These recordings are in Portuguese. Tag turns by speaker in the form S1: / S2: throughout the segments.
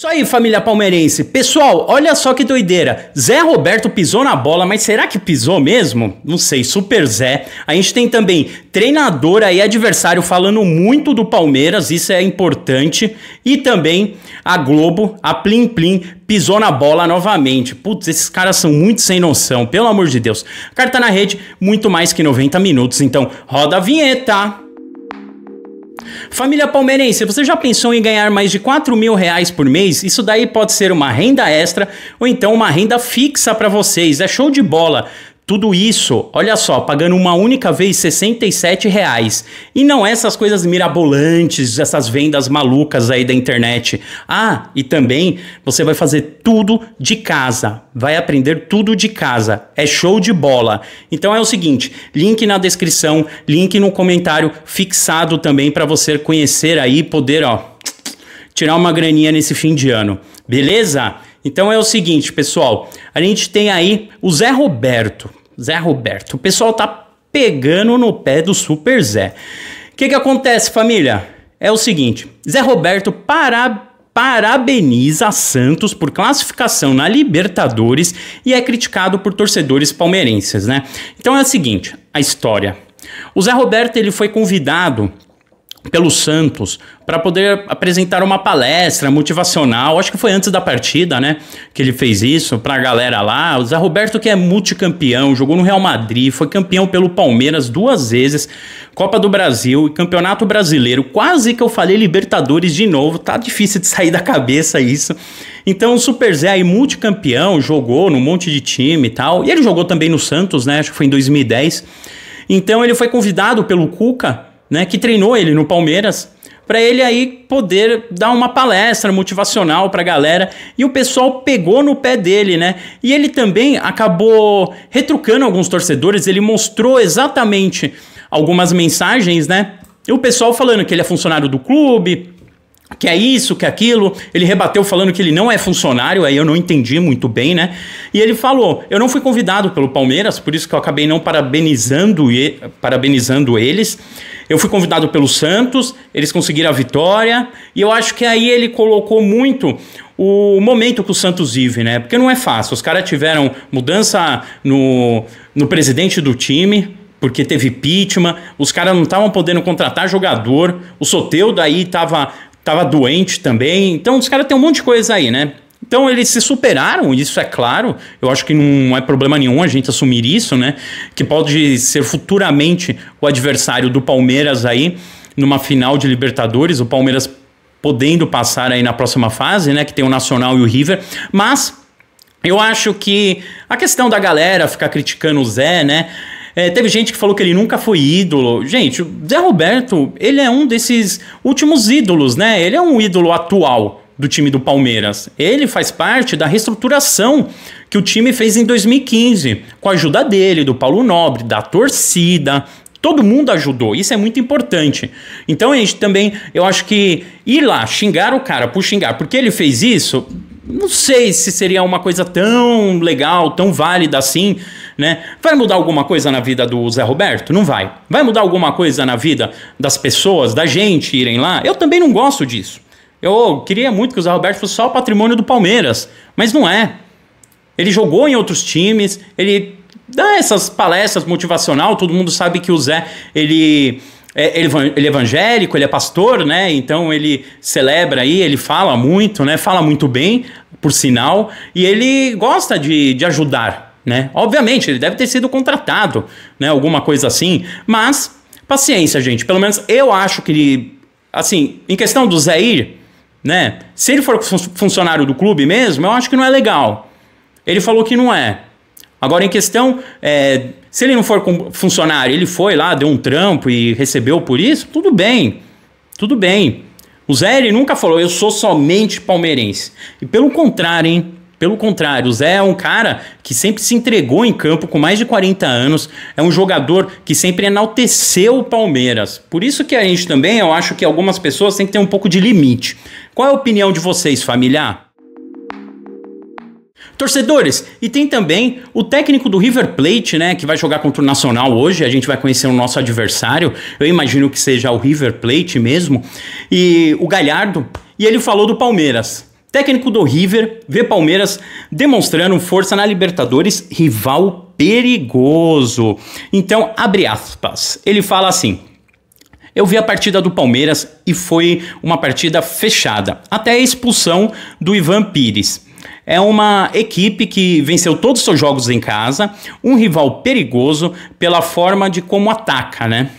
S1: Isso aí, família palmeirense. Pessoal, olha só que doideira. Zé Roberto pisou na bola, mas será que pisou mesmo? Não sei, Super Zé. A gente tem também treinador e adversário falando muito do Palmeiras, isso é importante. E também a Globo, a Plim Plim, pisou na bola novamente. Putz, esses caras são muito sem noção, pelo amor de Deus. Carta na rede, muito mais que 90 minutos. Então, roda a vinheta. Família palmeirense, você já pensou em ganhar mais de 4 mil reais por mês? Isso daí pode ser uma renda extra ou então uma renda fixa para vocês. É show de bola. Tudo isso, olha só, pagando uma única vez 67 reais. E não essas coisas mirabolantes, essas vendas malucas aí da internet. Ah, e também você vai fazer tudo de casa. Vai aprender tudo de casa. É show de bola. Então é o seguinte, link na descrição, link no comentário fixado também para você conhecer aí, poder, ó, tirar uma graninha nesse fim de ano. Beleza? Então é o seguinte, pessoal, a gente tem aí o Zé Roberto, Zé Roberto. O pessoal tá pegando no pé do Super Zé. O que, que acontece, família? É o seguinte: Zé Roberto para, parabeniza Santos por classificação na Libertadores e é criticado por torcedores palmeirenses, né? Então é o seguinte: a história. O Zé Roberto ele foi convidado pelo Santos para poder apresentar uma palestra motivacional. Acho que foi antes da partida, né, que ele fez isso para a galera lá. O Zé Roberto que é multicampeão, jogou no Real Madrid, foi campeão pelo Palmeiras duas vezes, Copa do Brasil e Campeonato Brasileiro. Quase que eu falei Libertadores de novo, tá difícil de sair da cabeça isso. Então, o Super Zé aí multicampeão, jogou num monte de time e tal. E ele jogou também no Santos, né? Acho que foi em 2010. Então ele foi convidado pelo Cuca né, que treinou ele no Palmeiras, para ele aí poder dar uma palestra motivacional para a galera. E o pessoal pegou no pé dele, né? E ele também acabou retrucando alguns torcedores, ele mostrou exatamente algumas mensagens, né? E o pessoal falando que ele é funcionário do clube, que é isso, que é aquilo. Ele rebateu falando que ele não é funcionário, aí eu não entendi muito bem, né? E ele falou: "Eu não fui convidado pelo Palmeiras, por isso que eu acabei não parabenizando e parabenizando eles. Eu fui convidado pelo Santos, eles conseguiram a vitória, e eu acho que aí ele colocou muito o momento que o Santos vive, né? Porque não é fácil. Os caras tiveram mudança no, no presidente do time, porque teve impeachment, os caras não estavam podendo contratar jogador, o Soteu daí estava tava doente também. Então os caras têm um monte de coisa aí, né? Então eles se superaram, isso é claro. Eu acho que não é problema nenhum a gente assumir isso, né? Que pode ser futuramente o adversário do Palmeiras aí numa final de Libertadores, o Palmeiras podendo passar aí na próxima fase, né? Que tem o Nacional e o River, mas eu acho que a questão da galera ficar criticando o Zé, né? É, teve gente que falou que ele nunca foi ídolo. Gente, o Zé Roberto, ele é um desses últimos ídolos, né? Ele é um ídolo atual do time do Palmeiras. Ele faz parte da reestruturação que o time fez em 2015, com a ajuda dele, do Paulo Nobre, da torcida. Todo mundo ajudou, isso é muito importante. Então, a gente também, eu acho que ir lá xingar o cara por xingar, porque ele fez isso, não sei se seria uma coisa tão legal, tão válida assim, né? Vai mudar alguma coisa na vida do Zé Roberto? Não vai. Vai mudar alguma coisa na vida das pessoas, da gente irem lá? Eu também não gosto disso. Eu queria muito que o Zé Roberto fosse só o patrimônio do Palmeiras, mas não é. Ele jogou em outros times, ele dá essas palestras motivacional, todo mundo sabe que o Zé, ele é, ele, é evangélico, ele é pastor, né? Então ele celebra aí, ele fala muito, né? Fala muito bem, por sinal, e ele gosta de, de ajudar, né? Obviamente, ele deve ter sido contratado, né? Alguma coisa assim. Mas, paciência, gente. Pelo menos eu acho que Assim, em questão do Zéir né? Se ele for funcionário do clube mesmo, eu acho que não é legal. Ele falou que não é. Agora, em questão, é, se ele não for funcionário, ele foi lá, deu um trampo e recebeu por isso, tudo bem. Tudo bem. O Zé, ele nunca falou, eu sou somente palmeirense. E pelo contrário, hein? Pelo contrário, o Zé é um cara que sempre se entregou em campo com mais de 40 anos, é um jogador que sempre enalteceu o Palmeiras. Por isso que a gente também, eu acho que algumas pessoas têm que ter um pouco de limite. Qual é a opinião de vocês, familiar? Torcedores, e tem também o técnico do River Plate, né, que vai jogar contra o Nacional hoje. A gente vai conhecer o nosso adversário. Eu imagino que seja o River Plate mesmo. E o Galhardo, e ele falou do Palmeiras. Técnico do River vê Palmeiras demonstrando força na Libertadores, rival perigoso. Então, abre aspas. Ele fala assim: eu vi a partida do Palmeiras e foi uma partida fechada, até a expulsão do Ivan Pires. É uma equipe que venceu todos os seus jogos em casa, um rival perigoso pela forma de como ataca, né?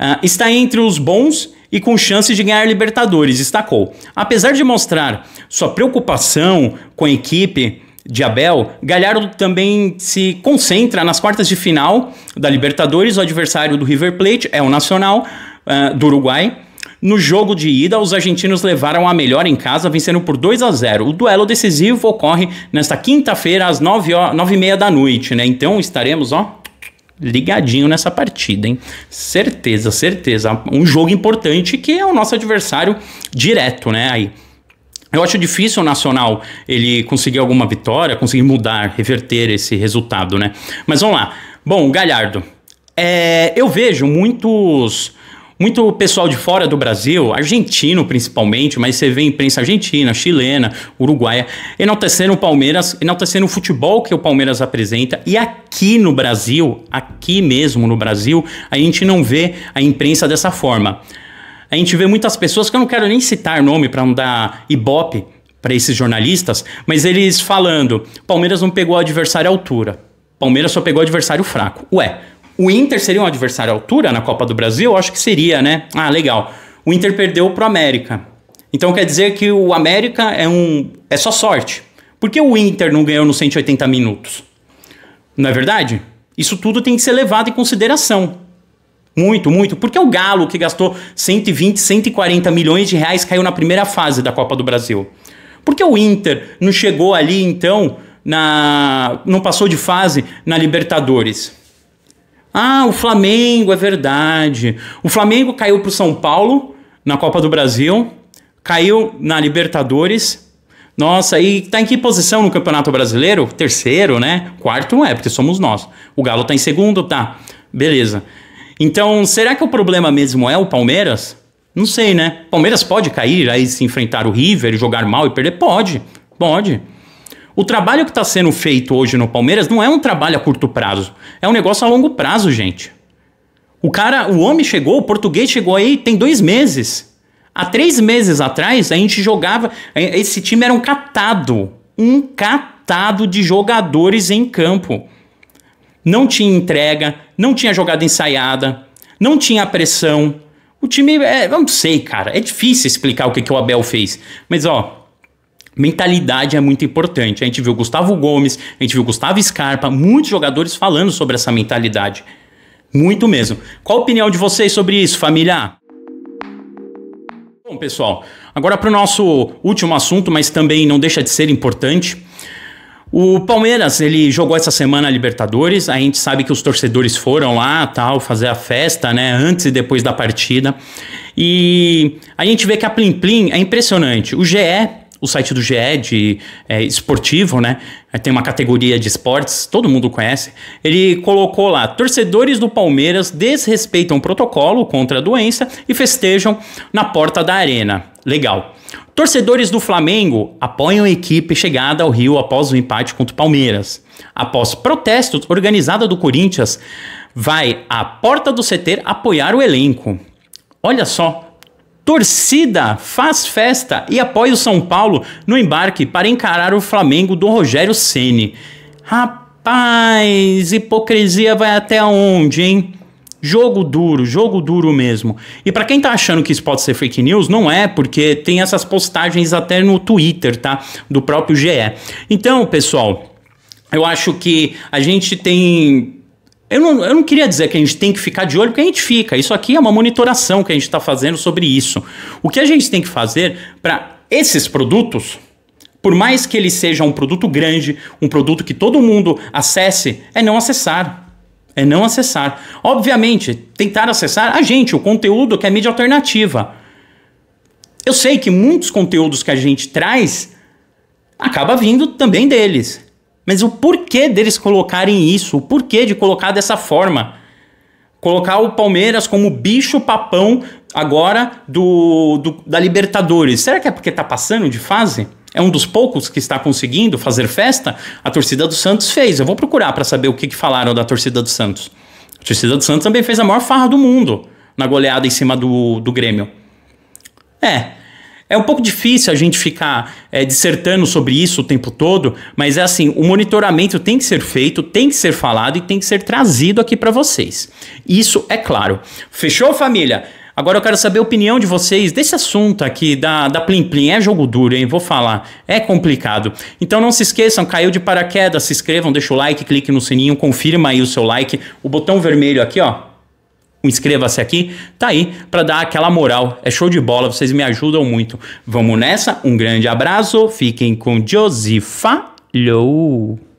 S1: Uh, está entre os bons e com chances de ganhar Libertadores, destacou. Apesar de mostrar sua preocupação com a equipe de Abel, Galhardo também se concentra nas quartas de final da Libertadores. O adversário do River Plate é o Nacional uh, do Uruguai. No jogo de ida, os argentinos levaram a melhor em casa, vencendo por 2 a 0. O duelo decisivo ocorre nesta quinta-feira, às 9h30 da noite, né? Então estaremos, ó, ligadinho nessa partida, hein? Certeza, certeza. Um jogo importante que é o nosso adversário direto, né? Aí. Eu acho difícil o Nacional ele conseguir alguma vitória, conseguir mudar, reverter esse resultado, né? Mas vamos lá. Bom, Galhardo. É, eu vejo muitos muito pessoal de fora do Brasil, argentino principalmente, mas você vê imprensa argentina, chilena, uruguaia, enaltecendo o Palmeiras, enaltecendo o futebol que o Palmeiras apresenta. E aqui no Brasil, aqui mesmo no Brasil, a gente não vê a imprensa dessa forma. A gente vê muitas pessoas que eu não quero nem citar nome para não dar ibope para esses jornalistas, mas eles falando: Palmeiras não pegou o adversário à altura. Palmeiras só pegou adversário fraco. Ué, o Inter seria um adversário à altura na Copa do Brasil? Eu acho que seria, né? Ah, legal. O Inter perdeu pro América. Então quer dizer que o América é um é só sorte. Por que o Inter não ganhou nos 180 minutos? Não é verdade? Isso tudo tem que ser levado em consideração. Muito, muito. Porque o Galo, que gastou 120, 140 milhões de reais, caiu na primeira fase da Copa do Brasil. Por que o Inter não chegou ali, então, na. não passou de fase na Libertadores? Ah, o Flamengo, é verdade. O Flamengo caiu para o São Paulo na Copa do Brasil, caiu na Libertadores. Nossa, e tá em que posição no Campeonato Brasileiro? Terceiro, né? Quarto não é, porque somos nós. O Galo tá em segundo, tá. Beleza. Então, será que o problema mesmo é o Palmeiras? Não sei, né? Palmeiras pode cair, aí se enfrentar o River, jogar mal e perder? Pode, pode. O trabalho que está sendo feito hoje no Palmeiras não é um trabalho a curto prazo, é um negócio a longo prazo, gente. O cara, o homem chegou, o português chegou aí tem dois meses. Há três meses atrás, a gente jogava. Eh, esse time era um catado. Um catado de jogadores em campo. Não tinha entrega, não tinha jogada ensaiada, não tinha pressão. O time. É, não sei, cara. É difícil explicar o que, que o Abel fez. Mas, ó, mentalidade é muito importante. A gente viu Gustavo Gomes, a gente viu Gustavo Scarpa, muitos jogadores falando sobre essa mentalidade. Muito mesmo. Qual a opinião de vocês sobre isso, família? Bom, pessoal, agora para o nosso último assunto, mas também não deixa de ser importante. O Palmeiras, ele jogou essa semana a Libertadores, a gente sabe que os torcedores foram lá, tal, fazer a festa, né, antes e depois da partida. E a gente vê que a Plim Plim é impressionante. O GE o site do GE de é, esportivo, né? Tem uma categoria de esportes, todo mundo conhece. Ele colocou lá: torcedores do Palmeiras desrespeitam o protocolo contra a doença e festejam na porta da arena. Legal. Torcedores do Flamengo apoiam a equipe chegada ao Rio após o empate contra o Palmeiras. Após protestos, organizada do Corinthians vai à porta do CT apoiar o elenco. Olha só, Torcida faz festa e apoia o São Paulo no embarque para encarar o Flamengo do Rogério Ceni. Rapaz, hipocrisia vai até onde, hein? Jogo duro, jogo duro mesmo. E para quem tá achando que isso pode ser fake news, não é, porque tem essas postagens até no Twitter, tá? Do próprio GE. Então, pessoal, eu acho que a gente tem eu não, eu não queria dizer que a gente tem que ficar de olho, porque a gente fica. Isso aqui é uma monitoração que a gente está fazendo sobre isso. O que a gente tem que fazer para esses produtos, por mais que ele seja um produto grande, um produto que todo mundo acesse, é não acessar. É não acessar. Obviamente, tentar acessar a gente, o conteúdo que é mídia alternativa. Eu sei que muitos conteúdos que a gente traz acaba vindo também deles. Mas o porquê deles colocarem isso? O porquê de colocar dessa forma? Colocar o Palmeiras como bicho papão agora do, do da Libertadores. Será que é porque está passando de fase? É um dos poucos que está conseguindo fazer festa? A torcida do Santos fez. Eu vou procurar para saber o que, que falaram da torcida do Santos. A torcida do Santos também fez a maior farra do mundo na goleada em cima do, do Grêmio. É, é um pouco difícil a gente ficar é, dissertando sobre isso o tempo todo, mas é assim, o monitoramento tem que ser feito, tem que ser falado e tem que ser trazido aqui para vocês. Isso é claro. Fechou, família? Agora eu quero saber a opinião de vocês desse assunto aqui da, da Plim Plim. É jogo duro, hein? Vou falar. É complicado. Então não se esqueçam, caiu de paraquedas, se inscrevam, deixa o like, clique no sininho, confirma aí o seu like. O botão vermelho aqui, ó, inscreva-se aqui, tá aí para dar aquela moral. É show de bola, vocês me ajudam muito. Vamos nessa, um grande abraço, fiquem com Josi. Falou!